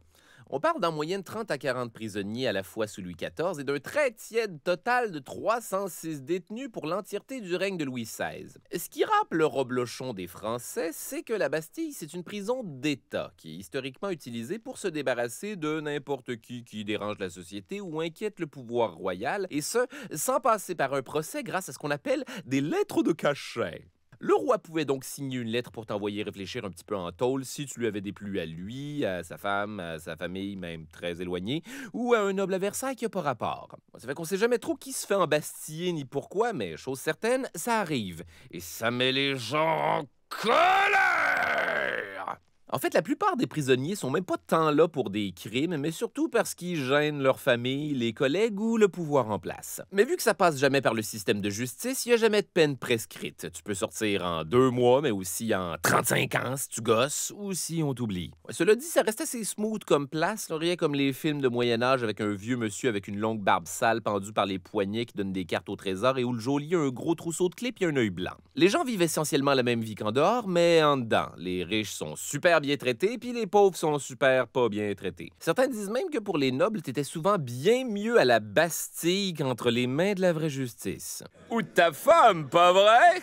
B: On parle d'en moyenne 30 à 40 prisonniers à la fois sous Louis XIV et d'un très tiède total de 306 détenus pour l'entièreté du règne de Louis XVI. Ce qui rappelle le roblochon des Français, c'est que la Bastille, c'est une prison d'État qui est historiquement utilisée pour se débarrasser de n'importe qui qui dérange la société ou inquiète le pouvoir royal, et ce, sans passer par un procès grâce à ce qu'on appelle des lettres de cachet. Le roi pouvait donc signer une lettre pour t'envoyer réfléchir un petit peu en tôle si tu lui avais déplu à lui, à sa femme, à sa famille, même très éloignée, ou à un noble à Versailles qui n'a pas rapport. Ça fait qu'on sait jamais trop qui se fait embastiller ni pourquoi, mais chose certaine, ça arrive. Et ça met les gens en colère! En fait, la plupart des prisonniers sont même pas tant là pour des crimes, mais surtout parce qu'ils gênent leur famille, les collègues ou le pouvoir en place. Mais vu que ça passe jamais par le système de justice, il y a jamais de peine prescrite. Tu peux sortir en deux mois, mais aussi en 35 ans si tu gosses ou si on t'oublie. cela dit, ça reste assez smooth comme place, rien comme les films de Moyen-Âge avec un vieux monsieur avec une longue barbe sale pendue par les poignets qui donne des cartes au trésor et où le joli a un gros trousseau de clés et un œil blanc. Les gens vivent essentiellement la même vie qu'en dehors, mais en dedans. Les riches sont super bien traités, puis les pauvres sont super pas bien traités. Certains disent même que pour les nobles, t'étais souvent bien mieux à la Bastille qu'entre les mains de la vraie justice. Ou ta femme, pas vrai?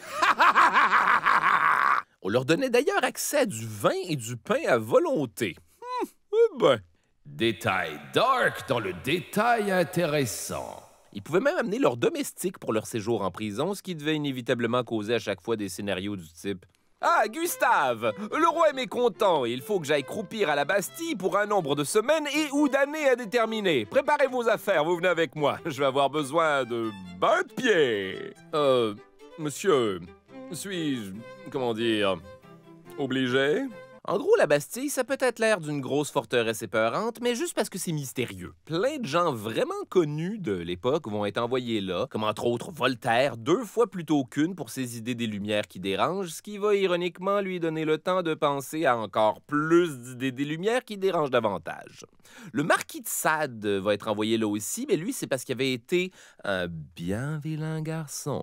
B: (laughs) On leur donnait d'ailleurs accès à du vin et du pain à volonté. Hmm, eh ben. Détail dark dans le détail intéressant. Ils pouvaient même amener leurs domestiques pour leur séjour en prison, ce qui devait inévitablement causer à chaque fois des scénarios du type ah, Gustave Le roi est mécontent il faut que j'aille croupir à la Bastille pour un nombre de semaines et ou d'années à déterminer. Préparez vos affaires, vous venez avec moi. Je vais avoir besoin de bas de pied. Euh, monsieur, suis-je, comment dire, obligé en gros, la Bastille, ça peut être l'air d'une grosse forteresse épeurante, mais juste parce que c'est mystérieux. Plein de gens vraiment connus de l'époque vont être envoyés là, comme entre autres Voltaire, deux fois plutôt qu'une pour ses idées des Lumières qui dérangent, ce qui va ironiquement lui donner le temps de penser à encore plus d'idées des Lumières qui dérangent davantage. Le marquis de Sade va être envoyé là aussi, mais lui, c'est parce qu'il avait été un bien vilain garçon.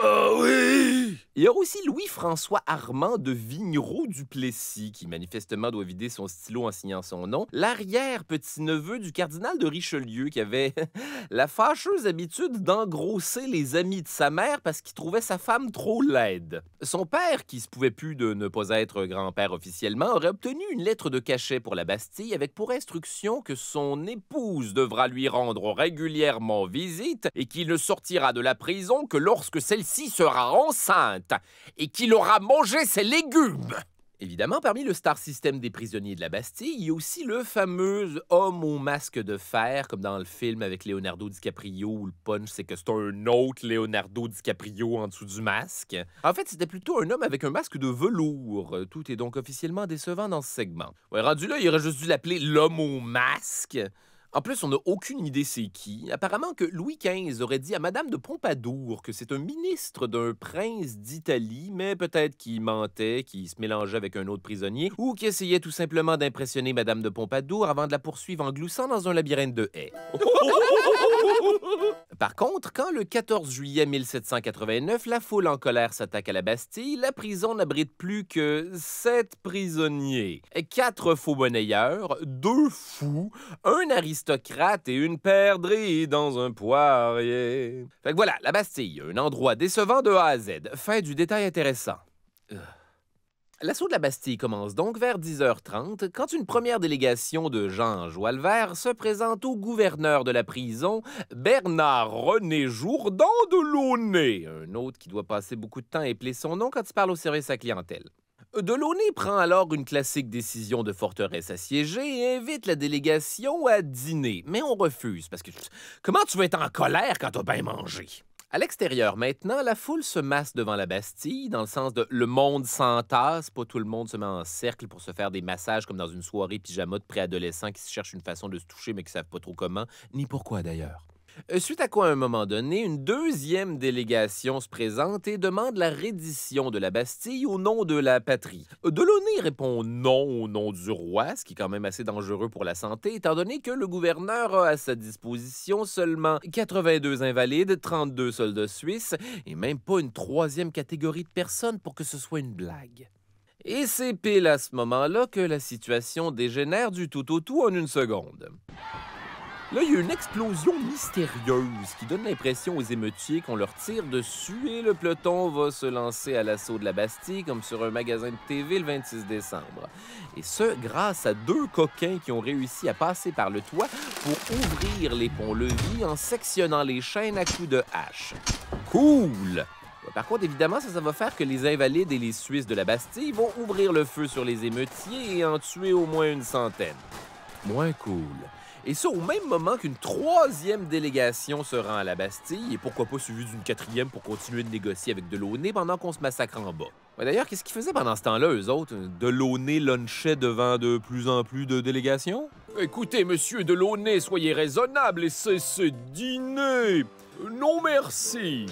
B: Ah oui Il y a aussi Louis-François Armand de Vigneroux du Plessis, qui manifestement doit vider son stylo en signant son nom, l'arrière-petit-neveu du cardinal de Richelieu, qui avait (laughs) la fâcheuse habitude d'engrosser les amis de sa mère parce qu'il trouvait sa femme trop laide. Son père, qui se pouvait plus de ne pas être grand-père officiellement, aurait obtenu une lettre de cachet pour la Bastille avec pour instruction que son épouse devra lui rendre régulièrement visite et qu'il ne sortira de la prison que lorsque celle-ci sera enceinte et qu'il aura mangé ses légumes. Évidemment, parmi le star système des prisonniers de la Bastille, il y a aussi le fameux homme au masque de fer, comme dans le film avec Leonardo DiCaprio, où le punch, c'est que c'est un autre Leonardo DiCaprio en dessous du masque. En fait, c'était plutôt un homme avec un masque de velours. Tout est donc officiellement décevant dans ce segment. Ouais, rendu là, il aurait juste dû l'appeler l'homme au masque. En plus, on n'a aucune idée c'est qui. Apparemment que Louis XV aurait dit à Madame de Pompadour que c'est un ministre d'un prince d'Italie, mais peut-être qu'il mentait, qu'il se mélangeait avec un autre prisonnier, ou qu'il essayait tout simplement d'impressionner Madame de Pompadour avant de la poursuivre en gloussant dans un labyrinthe de haies. (laughs) (laughs) Par contre, quand le 14 juillet 1789, la foule en colère s'attaque à la Bastille, la prison n'abrite plus que sept prisonniers, quatre faux bonnayeurs deux fous, un aristocrate et une perdrie dans un poirier. Fait que voilà, la Bastille, un endroit décevant de A à Z. Fin du détail intéressant. L'assaut de la Bastille commence donc vers 10h30 quand une première délégation de Jean Joalvert se présente au gouverneur de la prison, Bernard René Jourdan de Launay, un autre qui doit passer beaucoup de temps à épeler son nom quand il parle au service à clientèle. Delaunay prend alors une classique décision de forteresse assiégée et invite la délégation à dîner, mais on refuse parce que comment tu veux être en colère quand t'as bien mangé? À l'extérieur, maintenant, la foule se masse devant la Bastille, dans le sens de le monde s'entasse, pas tout le monde se met en cercle pour se faire des massages comme dans une soirée pyjama de préadolescents qui se cherchent une façon de se toucher mais qui savent pas trop comment, ni pourquoi d'ailleurs. Euh, suite à quoi, à un moment donné, une deuxième délégation se présente et demande la reddition de la Bastille au nom de la patrie. Euh, Delaunay répond non au nom du roi, ce qui est quand même assez dangereux pour la santé, étant donné que le gouverneur a à sa disposition seulement 82 invalides, 32 soldats suisses et même pas une troisième catégorie de personnes pour que ce soit une blague. Et c'est pile à ce moment-là que la situation dégénère du tout au tout en une seconde. Là, il y a une explosion mystérieuse qui donne l'impression aux émeutiers qu'on leur tire dessus et le peloton va se lancer à l'assaut de la Bastille comme sur un magasin de TV le 26 décembre. Et ce, grâce à deux coquins qui ont réussi à passer par le toit pour ouvrir les ponts-levis en sectionnant les chaînes à coups de hache. Cool! Bah, par contre, évidemment, ça, ça va faire que les invalides et les Suisses de la Bastille vont ouvrir le feu sur les émeutiers et en tuer au moins une centaine. Moins cool. Et ça au même moment qu'une troisième délégation se rend à la Bastille, et pourquoi pas suivie d'une quatrième pour continuer de négocier avec Delaunay pendant qu'on se massacre en bas. Mais D'ailleurs, qu'est-ce qu'ils faisaient pendant ce temps-là, eux autres? Delaunay lunchait devant de plus en plus de délégations? Écoutez, monsieur Delaunay, soyez raisonnable et cessez de dîner!
A: Non merci!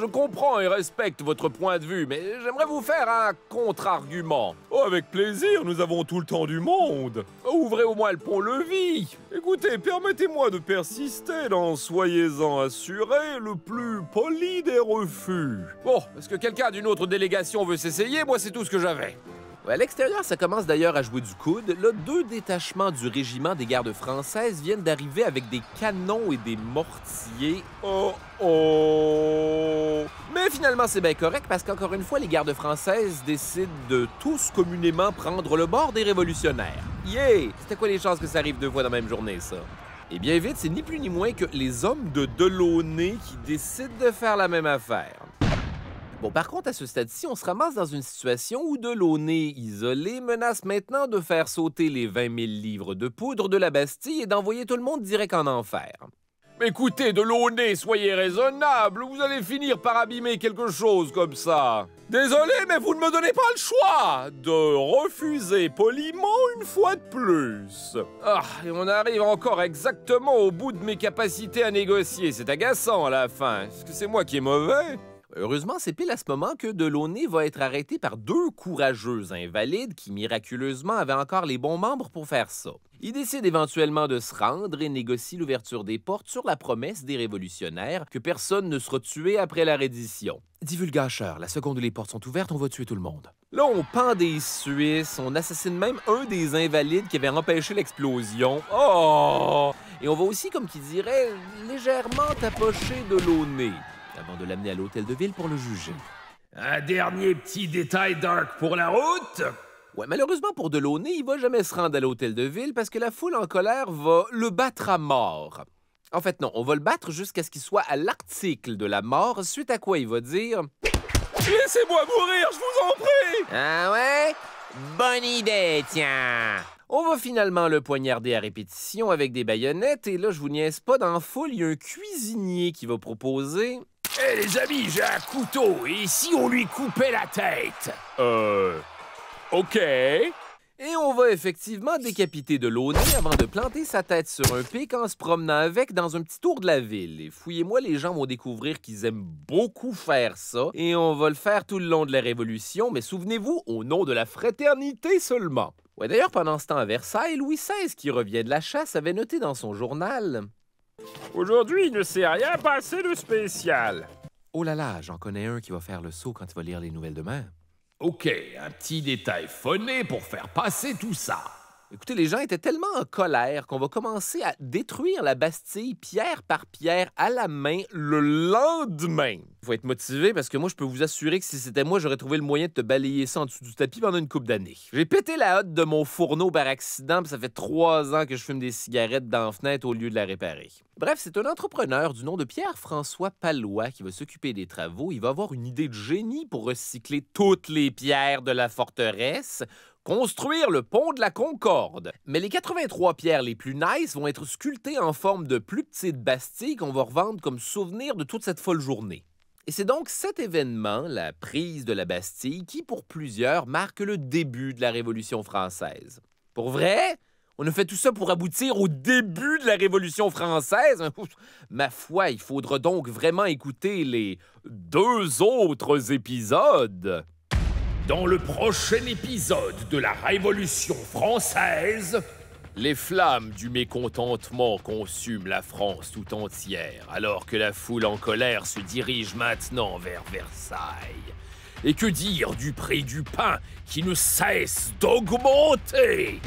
A: je comprends et respecte
B: votre point de vue, mais j'aimerais vous faire un contre-argument.
A: Oh, avec plaisir, nous avons tout le temps du monde. Ouvrez au moins le pont-levis. Écoutez, permettez-moi de persister dans Soyez-en assuré, le plus poli des refus.
B: Bon, oh, est-ce que quelqu'un d'une autre délégation veut s'essayer Moi, c'est tout ce que j'avais. À l'extérieur, ça commence d'ailleurs à jouer du coude. Là, deux détachements du régiment des gardes françaises viennent d'arriver avec des canons et des mortiers. Oh oh! Mais finalement, c'est bien correct parce qu'encore une fois, les gardes françaises décident de tous communément prendre le bord des révolutionnaires. Yeah! C'était quoi les chances que ça arrive deux fois dans la même journée, ça? Et eh bien vite, c'est ni plus ni moins que les hommes de Delaunay qui décident de faire la même affaire. Bon, par contre, à ce stade-ci, on se ramasse dans une situation où De Launay, isolé, menace maintenant de faire sauter les 20 000 livres de poudre de la Bastille et d'envoyer tout le monde direct en enfer. Écoutez, Launay, soyez raisonnable, vous allez finir par abîmer quelque chose
A: comme ça. Désolé, mais vous ne me donnez pas le choix de refuser poliment une fois de plus.
B: Ah, et on arrive encore exactement au bout de mes capacités à négocier, c'est agaçant à la fin. Est-ce que c'est moi qui est mauvais Heureusement, c'est pile à ce moment que Delaunay va être arrêté par deux courageux invalides qui, miraculeusement, avaient encore les bons membres pour faire ça. Il décide éventuellement de se rendre et négocie l'ouverture des portes sur la promesse des révolutionnaires que personne ne sera tué après la reddition. Divulgacheur, la seconde où les portes sont ouvertes, on va tuer tout le monde. Là, on pend des Suisses, on assassine même un des invalides qui avait empêché l'explosion. Oh! Et on va aussi, comme qui dirait, légèrement tapocher de avant de l'amener à l'hôtel de ville pour le juger. Un dernier petit détail, Dark, pour la route Ouais, malheureusement pour Delaunay, il va jamais se rendre à l'hôtel de ville parce que la foule en colère va le battre à mort. En fait, non, on va le battre jusqu'à ce qu'il soit à l'article de la mort, suite à quoi il va dire Laissez-moi mourir, je vous en prie Ah ouais Bonne idée, tiens on va finalement le poignarder à répétition avec des baïonnettes, et là, je vous niaise pas, dans la foule, il y a un cuisinier qui va proposer Hé eh, les amis, j'ai un couteau, et si on lui coupait la tête Euh... Ok. Et on va effectivement décapiter de l'aunée avant de planter sa tête sur un pic en se promenant avec dans un petit tour de la ville. Et fouillez-moi, les gens vont découvrir qu'ils aiment beaucoup faire ça, et on va le faire tout le long de la Révolution, mais souvenez-vous, au nom de la fraternité seulement. Ouais, d'ailleurs, pendant ce temps à Versailles, Louis XVI, qui revient de la chasse, avait noté dans son journal Aujourd'hui, il ne s'est rien passé de spécial. Oh là là, j'en connais un qui va faire le saut quand il va lire les nouvelles demain. OK, un petit détail phoné pour faire passer tout ça. Écoutez, les gens étaient tellement en colère qu'on va commencer à détruire la Bastille pierre par pierre à la main le lendemain. Faut être motivé parce que moi, je peux vous assurer que si c'était moi, j'aurais trouvé le moyen de te balayer ça en dessous du tapis pendant une coupe d'années. J'ai pété la hotte de mon fourneau par accident, puis ça fait trois ans que je fume des cigarettes dans la fenêtre au lieu de la réparer. Bref, c'est un entrepreneur du nom de Pierre-François Palois qui va s'occuper des travaux. Il va avoir une idée de génie pour recycler toutes les pierres de la forteresse construire le pont de la Concorde. Mais les 83 pierres les plus nice vont être sculptées en forme de plus petites bastilles qu'on va revendre comme souvenir de toute cette folle journée. Et c'est donc cet événement, la prise de la Bastille, qui pour plusieurs marque le début de la Révolution française. Pour vrai, on a fait tout ça pour aboutir au début de la Révolution française. Hein? Ma foi, il faudra donc vraiment écouter les deux autres épisodes. Dans le prochain épisode de la Révolution française, les flammes du mécontentement consument la France tout entière, alors que la foule en colère se dirige maintenant vers Versailles. Et
A: que dire du prix
B: du pain qui ne cesse d'augmenter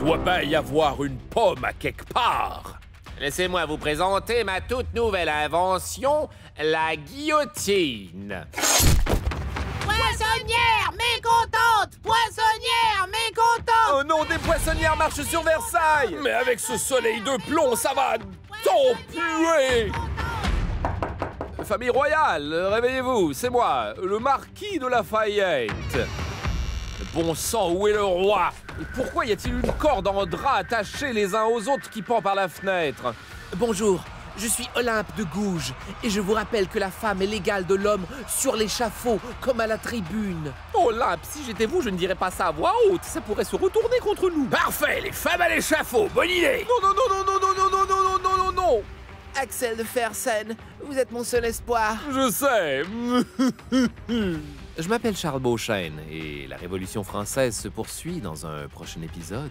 B: Doit pas y avoir une pomme à quelque part Laissez-moi vous présenter ma toute nouvelle invention, la guillotine. Poissonnière mécontente Poissonnière mécontente Au nom des poissonnières marche sur Versailles Mais avec ce soleil de plomb, ça va tant Famille royale, réveillez-vous, c'est moi, le marquis de Lafayette. Bon sang, où est le roi Et pourquoi y a-t-il une corde en drap attachée les uns aux autres qui pend par la fenêtre Bonjour, je suis Olympe de Gouges et je vous rappelle que la femme est l'égale de l'homme sur l'échafaud comme à la tribune. Olympe, si j'étais vous, je ne dirais pas ça à voix haute. Ça pourrait se retourner contre nous. Parfait, les femmes à l'échafaud, bonne idée. Non, non, non, non, non, non, non, non, non, non, non, non. Axel de Fersen, vous êtes mon seul espoir. Je sais. je m'appelle Charles Beauchesne et la Révolution française se poursuit dans un prochain épisode.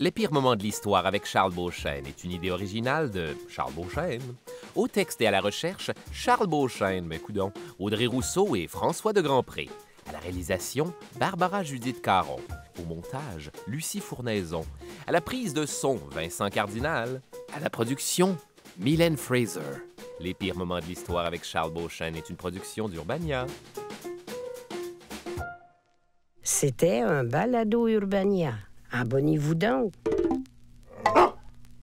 B: Les pires moments de l'histoire avec Charles Beauchesne est une idée originale de Charles Beauchesne. Au texte et à la recherche, Charles Beauchesne, mais ben, coudons, Audrey Rousseau et François de Grandpré. À la réalisation, Barbara Judith Caron. Au montage, Lucie Fournaison. À la prise de son, Vincent Cardinal. À la production, Mylène Fraser. Les pires moments de l'histoire avec Charles Beauchesne est une production d'Urbania.
A: C'était un balado Urbania abonnez-vous donc.